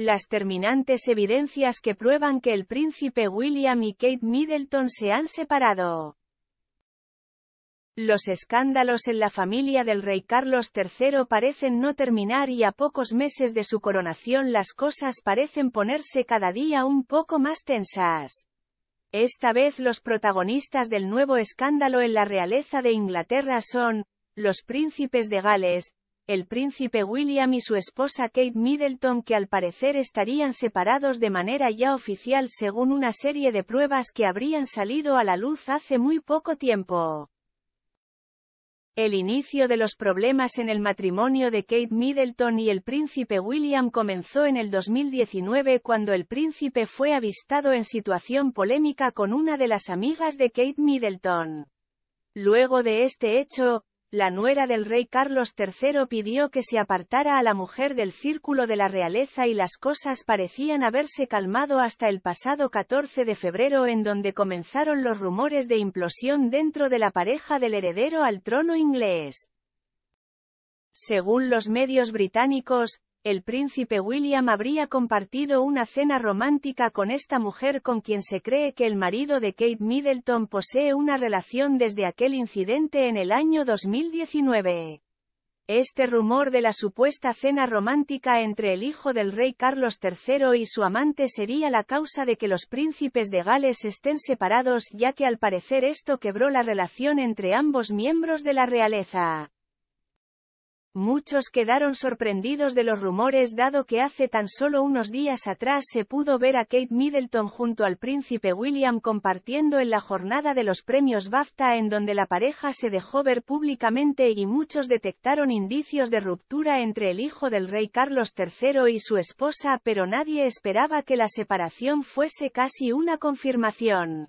las terminantes evidencias que prueban que el príncipe William y Kate Middleton se han separado. Los escándalos en la familia del rey Carlos III parecen no terminar y a pocos meses de su coronación las cosas parecen ponerse cada día un poco más tensas. Esta vez los protagonistas del nuevo escándalo en la realeza de Inglaterra son, los príncipes de Gales, el príncipe William y su esposa Kate Middleton que al parecer estarían separados de manera ya oficial según una serie de pruebas que habrían salido a la luz hace muy poco tiempo. El inicio de los problemas en el matrimonio de Kate Middleton y el príncipe William comenzó en el 2019 cuando el príncipe fue avistado en situación polémica con una de las amigas de Kate Middleton. Luego de este hecho, la nuera del rey Carlos III pidió que se apartara a la mujer del círculo de la realeza y las cosas parecían haberse calmado hasta el pasado 14 de febrero en donde comenzaron los rumores de implosión dentro de la pareja del heredero al trono inglés. Según los medios británicos, el príncipe William habría compartido una cena romántica con esta mujer con quien se cree que el marido de Kate Middleton posee una relación desde aquel incidente en el año 2019. Este rumor de la supuesta cena romántica entre el hijo del rey Carlos III y su amante sería la causa de que los príncipes de Gales estén separados ya que al parecer esto quebró la relación entre ambos miembros de la realeza. Muchos quedaron sorprendidos de los rumores dado que hace tan solo unos días atrás se pudo ver a Kate Middleton junto al príncipe William compartiendo en la jornada de los premios BAFTA en donde la pareja se dejó ver públicamente y muchos detectaron indicios de ruptura entre el hijo del rey Carlos III y su esposa pero nadie esperaba que la separación fuese casi una confirmación.